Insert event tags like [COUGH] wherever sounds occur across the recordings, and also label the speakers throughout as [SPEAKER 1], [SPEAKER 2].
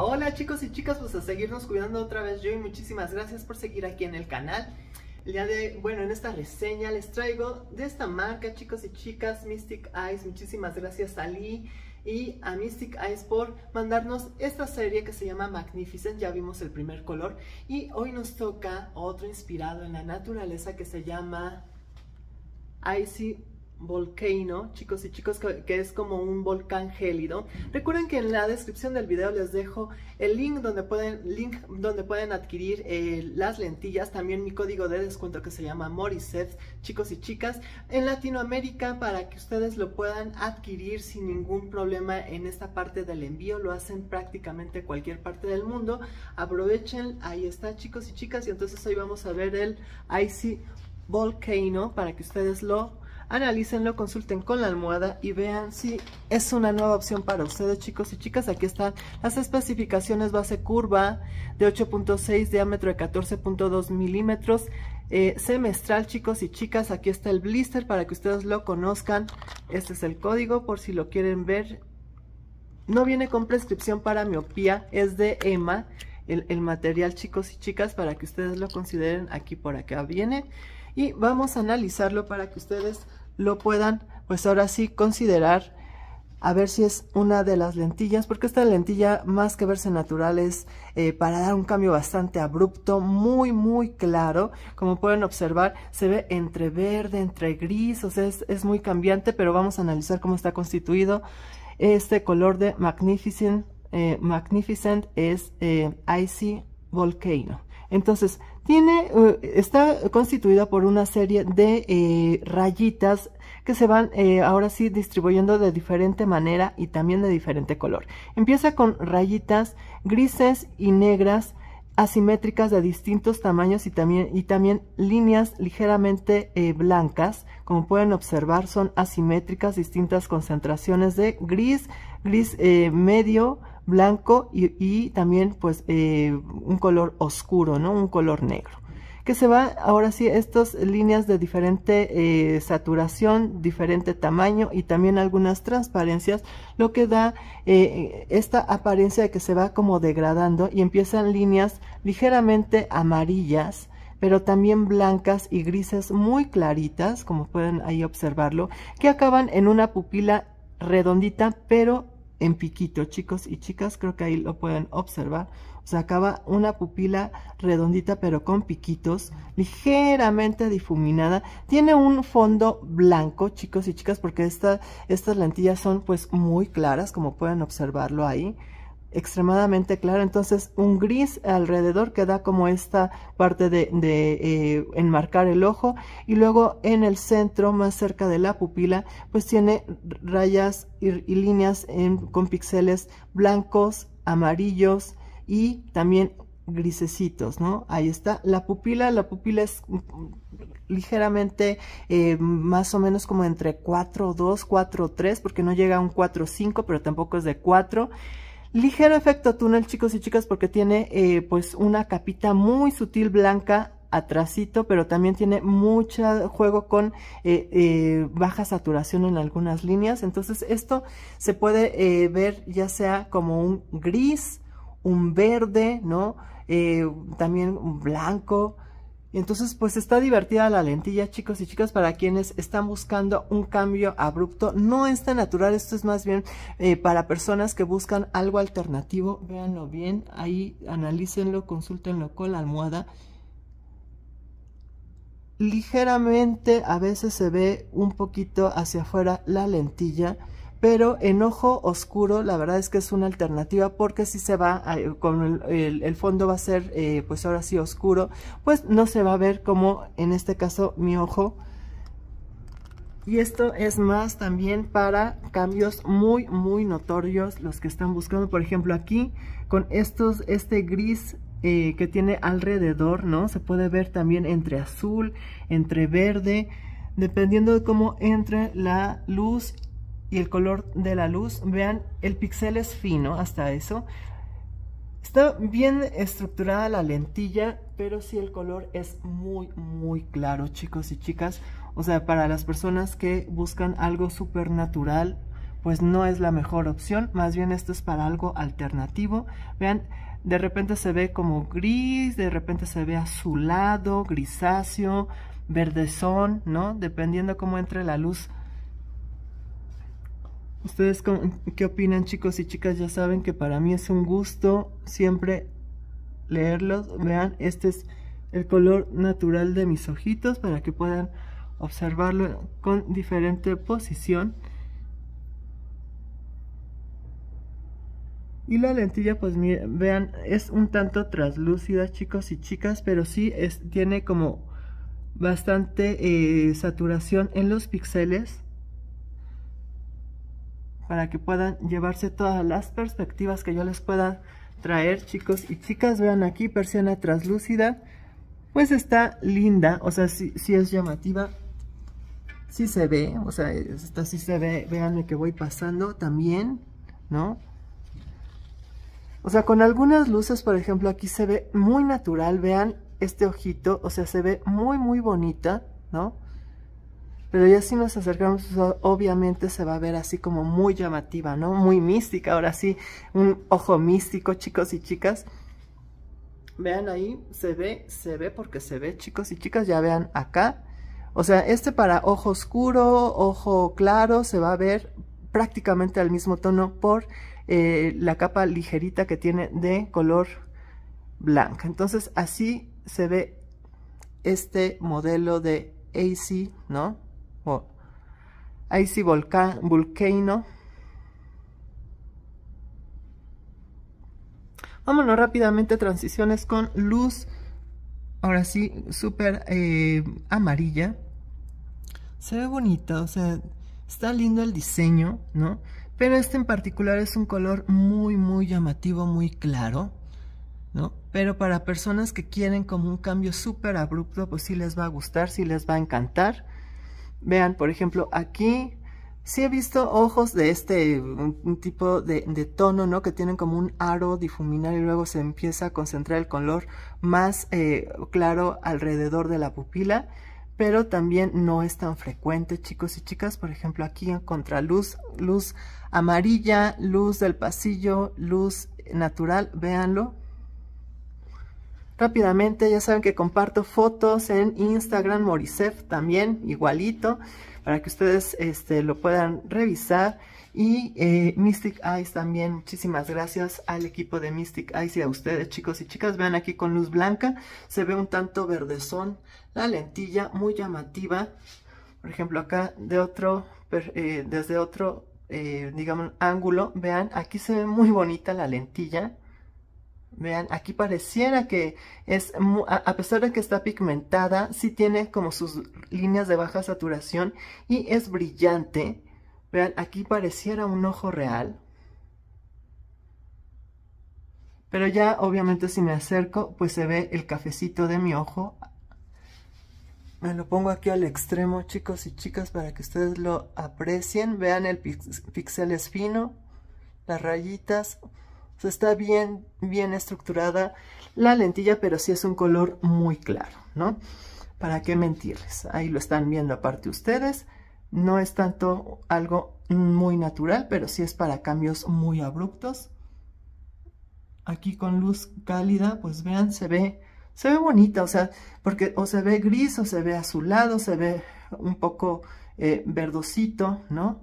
[SPEAKER 1] Hola chicos y chicas, pues a seguirnos cuidando otra vez yo y muchísimas gracias por seguir aquí en el canal. El día de, bueno, en esta reseña les traigo de esta marca, chicos y chicas, Mystic Eyes. Muchísimas gracias a Lee y a Mystic Eyes por mandarnos esta serie que se llama Magnificent. Ya vimos el primer color y hoy nos toca otro inspirado en la naturaleza que se llama Icy volcano, chicos y chicos, que es como un volcán gélido. Recuerden que en la descripción del video les dejo el link donde pueden, link donde pueden adquirir eh, las lentillas, también mi código de descuento que se llama morisset, chicos y chicas, en Latinoamérica para que ustedes lo puedan adquirir sin ningún problema en esta parte del envío, lo hacen prácticamente cualquier parte del mundo. Aprovechen, ahí está chicos y chicas, y entonces hoy vamos a ver el Icy Volcano para que ustedes lo analícenlo, consulten con la almohada y vean si es una nueva opción para ustedes chicos y chicas. Aquí están las especificaciones base curva de 8.6, diámetro de 14.2 milímetros, eh, semestral chicos y chicas. Aquí está el blister para que ustedes lo conozcan. Este es el código por si lo quieren ver. No viene con prescripción para miopía, es de EMA. el material chicos y chicas para que ustedes lo consideren aquí por acá viene y vamos a analizarlo para que ustedes lo puedan, pues ahora sí, considerar a ver si es una de las lentillas, porque esta lentilla más que verse natural es eh, para dar un cambio bastante abrupto, muy muy claro, como pueden observar se ve entre verde, entre gris, o sea es, muy cambiante, pero vamos a analizar cómo está constituido este color de Magnificent, eh, Magnificent es eh, Icy Volcano. Entonces, tiene eh, está constituida por una serie de eh, rayitas que se van eh, ahora sí distribuyendo de diferente manera y también de diferente color. Empieza con rayitas grises y negras asimétricas de distintos tamaños y también, líneas ligeramente blancas. Como pueden observar son asimétricas distintas concentraciones de gris, gris medio, blanco y, también pues, un color oscuro, un color negro que se va ahora sí estas líneas de diferente eh, saturación, diferente tamaño y también algunas transparencias, lo que da eh, esta apariencia de que se va como degradando y empiezan líneas ligeramente amarillas, pero también blancas y grises muy claritas, como pueden ahí observarlo, que acaban en una pupila redondita, pero en piquito, chicos y chicas, creo que ahí lo pueden observar. O sea, acaba una pupila redondita pero con piquitos, ligeramente difuminada. Tiene un fondo blanco, chicos y chicas, porque estas lentillas son pues muy claras, como pueden observarlo ahí extremadamente claro, entonces un gris alrededor que da como esta parte de, eh, enmarcar el ojo y luego en el centro más cerca de la pupila pues tiene rayas y, líneas con píxeles blancos, amarillos y también grisecitos, ¿no? Ahí está la pupila, la pupila es mm, mm, ligeramente eh, más o menos como entre 4, 2, 4, 3 porque no llega a un 4, 5 pero tampoco es de 4 Ligero efecto túnel, chicos y chicas, porque tiene eh, pues una capita muy sutil blanca atrasito, pero también tiene mucho juego con eh, eh, baja saturación en algunas líneas. Entonces esto se puede ver ya sea como un gris, un verde, ¿no? también un blanco, y entonces pues está divertida la lentilla chicos y chicas para quienes están buscando un cambio abrupto. No es tan natural, esto es más bien eh, para personas que buscan algo alternativo. Véanlo bien, ahí analícenlo, consultenlo con la almohada. Ligeramente a veces se ve un poquito hacia afuera la lentilla pero en ojo Oscuro, la verdad es que es una alternativa porque si se va, con el, fondo va a ser, eh, pues ahora sí oscuro, pues no se va a ver como en este caso mi ojo. Y esto es más también para cambios muy, muy notorios, los que están buscando, por ejemplo, aquí con estos, este gris eh, que tiene alrededor, ¿no? Se puede ver también entre azul, entre verde, dependiendo de cómo entre la luz y el color de la luz. Vean, el pixel es fino hasta eso. Está bien estructurada la lentilla, pero si el color es muy, muy claro, chicos y chicas. O sea, para las personas que buscan algo súper natural, pues no es la mejor opción. Más bien esto es para algo alternativo. Vean, de repente se ve como gris, de repente se ve azulado, grisáceo, verdezón, ¿no? Dependiendo cómo entre la luz ¿Ustedes qué opinan chicos y chicas? Ya saben que para mí es un gusto siempre leerlos. Vean, este es el color natural de mis ojitos para que puedan observarlo con diferente posición. Y la lentilla, pues vean, es un tanto traslúcida chicos y chicas, pero sí es, tiene como bastante eh, saturación en los píxeles para que puedan llevarse todas las perspectivas que yo les pueda traer chicos y chicas vean aquí persiana traslúcida, pues está linda o sea sí, es llamativa sí se ve o sea esta sí se ve veanme que voy pasando también no o sea con algunas luces por ejemplo aquí se ve muy natural vean este ojito o sea se ve muy muy bonita no pero ya si nos acercamos, obviamente se va a ver así como muy llamativa, ¿no? Muy mística, ahora sí, un ojo místico, chicos y chicas. Vean ahí, se ve, se ve porque se ve, chicos y chicas, ya vean acá. O sea, este para ojo oscuro, ojo claro, se va a ver prácticamente al mismo tono por eh, la capa ligerita que tiene de color blanco. Entonces así se ve este modelo de AC, ¿no? ahí sí, volcán, Volcano. Vámonos rápidamente transiciones con luz, ahora sí, súper eh, amarilla. Se ve bonito, o sea, está lindo el diseño, ¿no? Pero este en particular es un color muy, muy llamativo, muy claro, ¿no? Pero para personas que quieren como un cambio súper abrupto, pues sí les va a gustar, sí les va a encantar. Vean, por ejemplo, aquí sí he visto ojos de este un, tipo de, tono, ¿no? Que tienen como un aro difuminar y luego se empieza a concentrar el color más eh, claro alrededor de la pupila. Pero también no es tan frecuente, chicos y chicas. Por ejemplo, aquí en contraluz, luz amarilla, luz del pasillo, luz natural, véanlo rápidamente. Ya saben que comparto fotos en Instagram, Morisef también, igualito, para que ustedes este, lo puedan revisar. Y eh, Mystic Eyes también, muchísimas gracias al equipo de Mystic Eyes y a ustedes chicos y chicas. Vean aquí con luz blanca, se ve un tanto verdezón la lentilla, muy llamativa. Por ejemplo acá de otro, eh, desde otro, eh, digamos, ángulo, vean, aquí se ve muy bonita la lentilla. Vean, aquí pareciera que es, a pesar de que está pigmentada, sí tiene como sus líneas de baja saturación y es brillante. Vean, aquí pareciera un ojo real. Pero ya obviamente si me acerco, pues se ve el cafecito de mi ojo. Me lo pongo aquí al extremo, chicos y chicas, para que ustedes lo aprecien. Vean el pixel es fino, las rayitas está bien, bien estructurada la lentilla, pero sí es un color muy claro, ¿no? ¿Para qué mentirles? Ahí lo están viendo aparte ustedes. No es tanto algo muy natural, pero sí es para cambios muy abruptos. Aquí con luz cálida, pues vean, se ve, se ve bonita, o sea, porque o se ve gris, o se ve azulado, se ve un poco eh, verdosito, ¿no?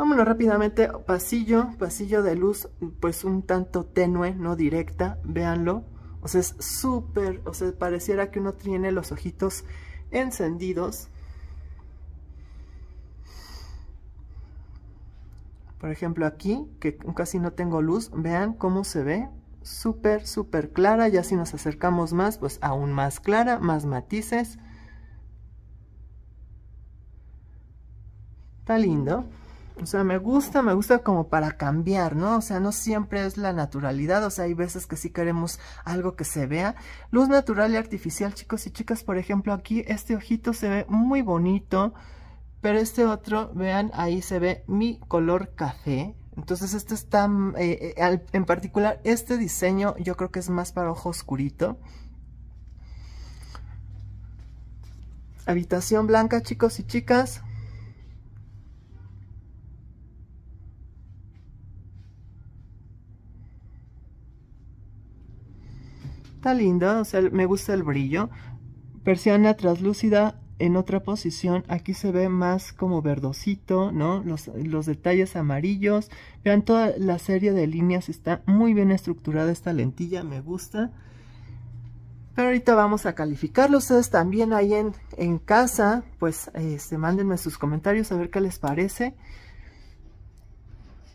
[SPEAKER 1] Vámonos rápidamente, pasillo, pasillo de luz, pues un tanto tenue, no directa, véanlo. O sea, es súper, o sea, pareciera que uno tiene los ojitos encendidos. Por ejemplo aquí, que casi no tengo luz, vean cómo se ve, súper, súper clara. Ya si nos acercamos más, pues aún más clara, más matices. Está lindo. O sea, me gusta, me gusta como para cambiar, ¿no? O sea, no siempre es la naturalidad, o sea, hay veces que sí queremos algo que se vea. Luz natural y artificial, chicos y chicas, por ejemplo, aquí este ojito se ve muy bonito, pero este otro, vean, ahí se ve mi color café. Entonces este está, eh, eh, en particular, este diseño yo creo que es más para ojo oscurito. Habitación blanca, chicos y chicas. Está linda, o sea, me gusta el brillo. Persiana traslúcida en otra posición. Aquí se ve más como verdosito, ¿no? Los, los detalles amarillos. Vean toda la serie de líneas. Está muy bien estructurada esta lentilla, me gusta. Pero ahorita vamos a calificarlo. Ustedes también ahí en, en casa, pues este, mándenme sus comentarios a ver qué les parece.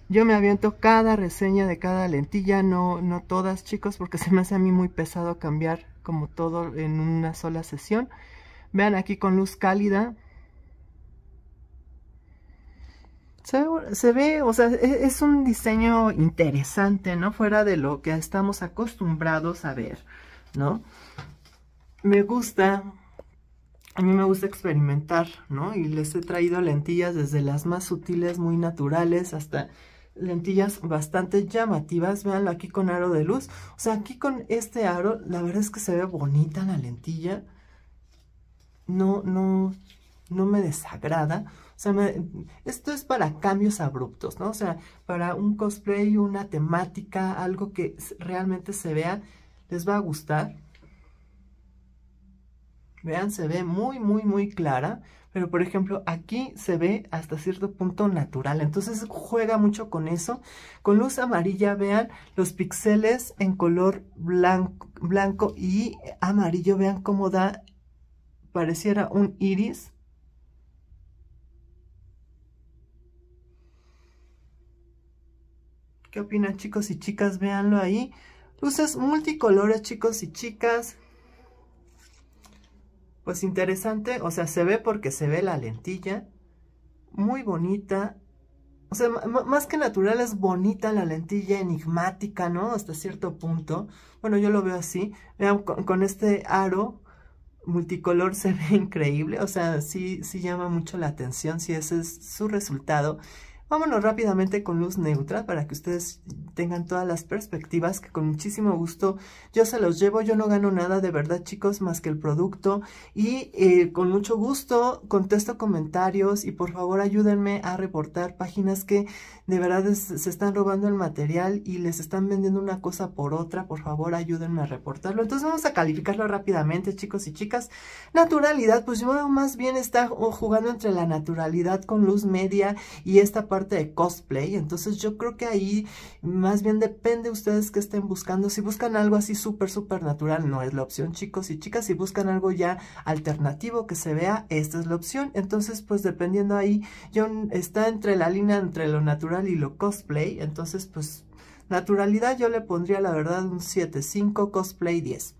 [SPEAKER 1] Yo me aviento cada reseña de cada lentilla, no, no todas chicos, porque [LAUGHS] se me hace a mí muy pesado cambiar como todo en una sola sesión. Vean aquí con luz cálida. Se, ve, o sea, e-, es un diseño interesante, ¿no? Fuera de lo que estamos acostumbrados a ver, ¿no? Me gusta, a mí me gusta experimentar, ¿no? Y les he traído lentillas desde las más sutiles, muy naturales, hasta lentillas bastante llamativas. Veanlo aquí con aro de luz. O sea, aquí con este aro, la verdad es que se ve bonita la lentilla. No, no, no me desagrada. O sea, esto es para cambios abruptos, ¿no? O sea, para un cosplay, una temática, algo que realmente se vea, les va a gustar. Vean, se ve muy, muy, muy clara. Pero, por ejemplo, aquí se ve hasta cierto punto natural. Entonces, juega mucho con eso. Con luz amarilla, vean los píxeles en color blanco, y amarillo. Vean cómo da, pareciera un iris. ¿Qué opinan chicos y chicas? Veanlo ahí. Luces multicolores chicos y chicas pues interesante, o sea, se ve porque se ve la lentilla, muy bonita, o sea, más que natural es bonita la lentilla, enigmática, ¿no? Hasta cierto punto, bueno, yo lo veo así, vean, con, este aro multicolor se [LAUGHS] ve increíble, o sea, sí, sí llama mucho la atención, si sí, ese es su resultado, Vámonos rápidamente con luz neutra para que ustedes tengan todas las perspectivas que con muchísimo gusto yo se los llevo. Yo no gano nada de verdad chicos más que el producto y eh, con mucho gusto contesto comentarios y por favor ayúdenme a reportar páginas que de verdad se están robando el material y les están vendiendo una cosa por otra. Por favor ayúdenme a reportarlo. Entonces vamos a calificarlo rápidamente chicos y chicas. Naturalidad, pues yo más bien está jugando entre la naturalidad con luz media y esta parte parte de cosplay, entonces yo creo que ahí más bien depende ustedes que estén buscando, si buscan algo así súper, súper natural, no es la opción chicos y chicas, si buscan algo ya alternativo que se vea, esta es la opción, entonces pues dependiendo ahí, yo está entre la línea entre lo natural y lo cosplay, entonces pues naturalidad yo le pondría la verdad un 5 cosplay 10.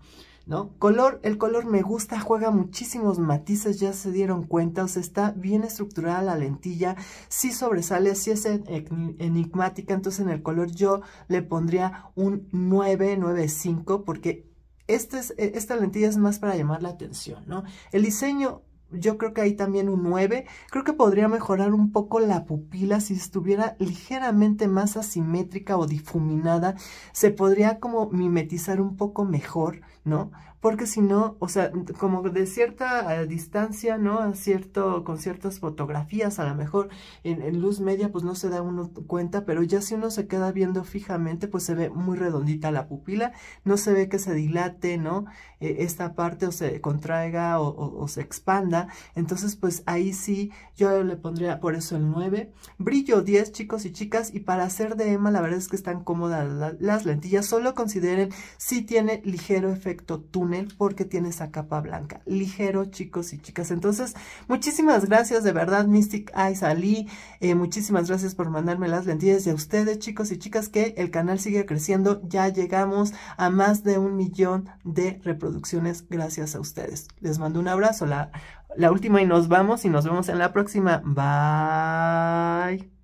[SPEAKER 1] ¿no? Color, el color me gusta, juega muchísimos matices, ya se dieron cuenta, o sea, está bien estructurada la lentilla, si sobresale, si es enigmática, entonces en el color yo le pondría un 9, 9, 5, porque este es, e, esta lentilla es más para llamar la atención, ¿no? El diseño yo creo que hay también un 9. Creo que podría mejorar un poco la pupila si estuviera ligeramente más asimétrica o difuminada. Se podría como mimetizar un poco mejor. ¿no? Porque si no, o sea, como de cierta distancia, ¿no? A cierto, con ciertas fotografías, a lo mejor en, luz media, pues no se da uno cuenta, pero ya si uno se queda viendo fijamente, pues se ve muy redondita la pupila, no se ve que se dilate, ¿no? E, esta parte o se contraiga o, se expanda, entonces pues ahí sí yo le pondría por eso el 9. Brillo 10, chicos y chicas, y para hacer de Emma, la verdad es que están cómodas las lentillas, solo consideren si tiene ligero efecto túnel porque tiene esa capa blanca. Ligero, chicos y chicas. Entonces, muchísimas gracias de verdad, Mystic Eyes Ali. Eh, muchísimas gracias por mandarme las lentillas y a ustedes, chicos y chicas, que el canal sigue creciendo. Ya llegamos a más de un millón de reproducciones gracias a ustedes. Les mando un abrazo, la, la última y nos vamos y nos vemos en la próxima. Bye.